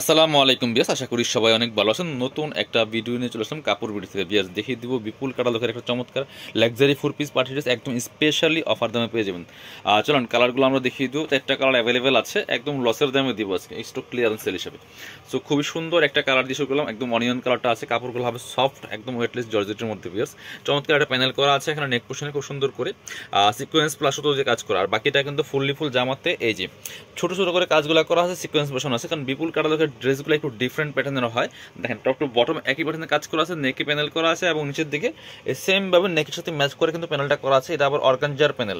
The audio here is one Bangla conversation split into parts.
আসসালামু আলাইকুম বিয়াস আশা করি সবাই অনেক ভালো আছেন নতুন একটা ভিডিও নিয়ে চলে আসলাম কাপড় বিড়ি থেকে বিয়াস দেখিয়ে দিব বিপুল কাটালোকের একটা চমৎকার luxury four piece party dress একদম স্পেশালি অফার দামে পেয়ে যাবেন চলুন কালারগুলো আমরা দেখিয়ে দিব একটা কালার অ্যাভেলেবেল আছে একদম লসের দামে দিব আজকে স্টক ক্লিয়ারেন্স সেল হিসাবে সো খুবই সুন্দর একটা কালার দিয়ে শুরু করলাম একদম অনিয়ন কালারটা আছে কাপড়গুলো হবে সফট একদম ওয়েটলেস জর্জেটের মধ্যে বিয়াস চমৎকার একটা প্যানেল করা আছে এখানে নেক পোশনে খুব সুন্দর করে সিকোয়েন্স প্লাস যে কাজ করা আর বাকিটা কিন্তু ফুললি ফুল জামাতে এই যে ছোটো ছোটো করে কাজগুলো করা আছে সিকোয়েন্স পোশন আছে কারণ বিপুল কাটালোকের এগুলোর ড্রেসগুলো একটু ডিফারেন্ট প্যাটার্নের হয় দেখেন টপ টু বটম একই প্যাটার্নের কাজ করা আছে নেকি প্যানেল করা আছে এবং নিচের দিকে সেমভাবে নেকের সাথে ম্যাচ করে কিন্তু প্যানেলটা করা আছে এটা আবার অর্গানজার প্যানেল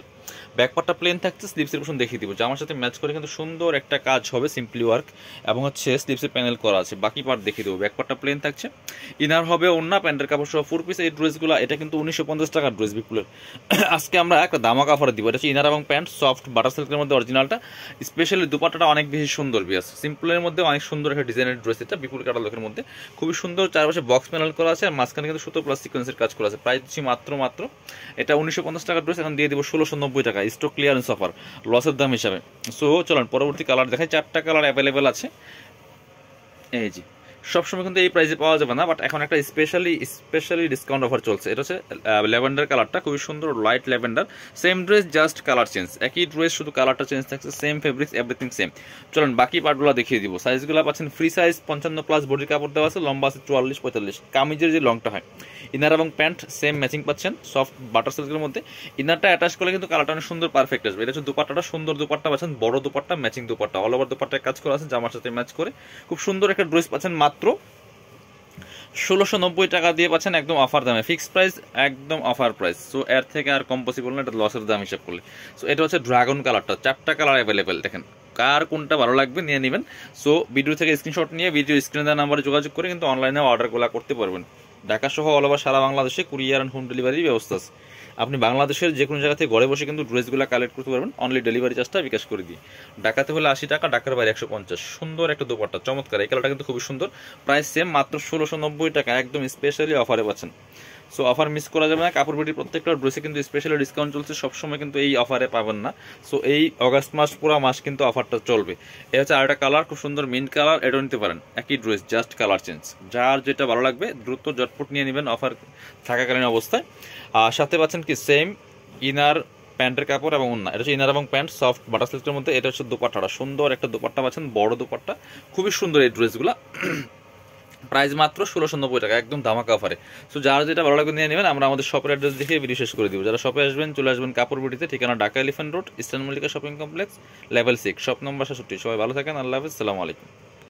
ব্যাকপারটা প্লেন থাকছে স্লিপসের পোষণ দেখিয়ে দিব জামার সাথে ম্যাচ করে কিন্তু সুন্দর একটা কাজ হবে সিম্পলি ওয়ার্ক এবং হচ্ছে স্লিপসের প্যানেল করা আছে বাকি পার্ট দেখিয়ে দেবো ব্যাকপারটা প্লেন থাকছে ইনার হবে অন্য প্যান্টের কাপড় সহ ফোর পিস এই ড্রেসগুলো এটা কিন্তু উনিশশো পঞ্চাশ টাকার ড্রেস বিপুলের আজকে আমরা একটা দামা কাফার দিব এটা হচ্ছে ইনার এবং প্যান্ট সফট বাটার সিল্কের মধ্যে অরিজিনালটা স্পেশালি দুপাটাটা অনেক বেশি সুন্দর বিয়াস সিম্পলের মধ্যে অনেক সুন্দর একটা ডিজাইনের ড্রেস এটা বিপুল কাটা লোকের মধ্যে খুবই সুন্দর চারপাশে বক্স প্যানেল করা আছে আর মাঝখানে কিন্তু সুতো প্লাস্টিক কাজ করা আছে প্রায় দিচ্ছি মাত্র মাত্র এটা উনিশশো পঞ্চাশ টাকার ড্রেস এখন দিয়ে দিব ষোলোশো নব্বই টাকা স্টক ক্লিয়ারেন্স অফার লসের দাম হিসাবে সো চলুন পরবর্তী কালার দেখাই চারটা কালার অ্যাভেলেবেল আছে এই জি সবসময় কিন্তু এই প্রাইসে পাওয়া যাবে না বাট এখন একটা স্পেশালি স্পেশালি ডিসকাউন্ট অফার চলছে এটা হচ্ছে ল্যাভেন্ডার কালারটা খুবই সুন্দর light lavender same dress just colour change একই ড্রেস শুধু কালারটা চেঞ্জ থাকছে সেম ফেব্রিক্স এভরিথিং সেম চলুন বাকি পার্টগুলো দেখিয়ে দিব সাইজগুলো পাচ্ছেন ফ্রি সাইজ পঞ্চান্ন প্লাস বডির কাপড় দেওয়া আছে লম্বা আছে চুয়াল্লিশ পঁয়তাল্লিশ কামিজের যে লংটা হয় ইনার এবং প্যান্ট সেম ম্যাচিং পাচ্ছেন সফট বাটার সিল্কের মধ্যে ইনারটা অ্যাটাচ করলে কিন্তু কালারটা অনেক সুন্দর পারফেক্ট আসবে এটা হচ্ছে দুপাট্টাটা সুন্দর দুপাট্টা পাচ্ছেন বড় dupatta matching dupatta all over দুপাট্টায় কাজ করা আছে জামার সাথে ম্যাচ করে খুব সুন্দর একটা ড্রেস পাচ্ছেন মাত্র মাত্র ষোলোশো নব্বই টাকা দিয়ে পাচ্ছেন একদম অফার দামে ফিক্সড প্রাইস একদম অফার প্রাইস সো এর থেকে আর কম পসিবল না এটা লসের দাম হিসাব করলে সো এটা হচ্ছে ড্রাগন কালারটা চারটা কালার অ্যাভেলেবেল দেখেন কার কোনটা ভালো লাগবে নিয়ে নেবেন সো ভিডিও থেকে স্ক্রিনশট নিয়ে ভিডিও স্ক্রিনে নাম্বারে যোগাযোগ করে কিন্তু অনলাইনে অর্ডারগুলো করতে পারবেন ঢাকাসহ অল ওভার সারা বাংলাদেশে কুরিয়ার অ্যান্ড হোম ডেলিভারির ব্যবস্থা আছে আপনি বাংলাদেশের যে কোনো জায়গা থেকে ঘরে বসে কিন্তু ড্রেসগুলো কালেক্ট করতে পারবেন অনলি ডেলিভারি চার্জটা বিকাশ করে দিই ঢাকাতে হলে আশি টাকা ঢাকার বাইরে একশো পঞ্চাশ সুন্দর একটা দোপাট্টা চমৎকার এই কালারটা কিন্তু খুবই সুন্দর প্রাইস সেম মাত্র ষোলোশো নব্বই টাকা একদম স্পেশালি অফারে পাচ্ছেন সো অফার মিস করা যাবে না কাপড় ভিটির প্রত্যেকটা ড্রেসে কিন্তু স্পেশালি ডিসকাউন্ট চলছে সবসময় কিন্তু এই অফারে পাবেন না সো এই অগাস্ট মাস পুরো মাস কিন্তু অফারটা চলবে এ হচ্ছে আরেকটা কালার খুব সুন্দর মিন কালার এটাও নিতে পারেন একই ড্রেস জাস্ট কালার চেঞ্জ যার যেটা ভালো লাগবে দ্রুত জটপট নিয়ে নেবেন অফার থাকাকালীন অবস্থায় আর সাথে পাচ্ছেন কি সেম ইনার প্যান্টের কাপড় এবং অন্য এটা হচ্ছে ইনার এবং প্যান্ট সফট বাটার সিল্কের মধ্যে এটা হচ্ছে দুপাট্টাটা সুন্দর একটা দুপাট্টা পাচ্ছেন বড় দুপাট্টা খুবই সুন্দর এই ড্রেসগুলো প্রাইস মাত্র ষোলোশো নব্বই টাকা একদম ধামাকা অফারে সো যারা যেটা ভালো লাগবে নিয়ে নেবেন আমরা আমাদের শপের অ্যাড্রেস দেখে ভিডিও শেষ করে দিব যারা শপে আসবেন চলে আসবেন কাপড় বুটিতে ঠিকানা Dhaka Elephant Road Eastern Mallika shopping complex level six shop number সাতষট্টি সবাই ভালো থাকেন আল্লাহ হাফিজ সালামু আলাইকুম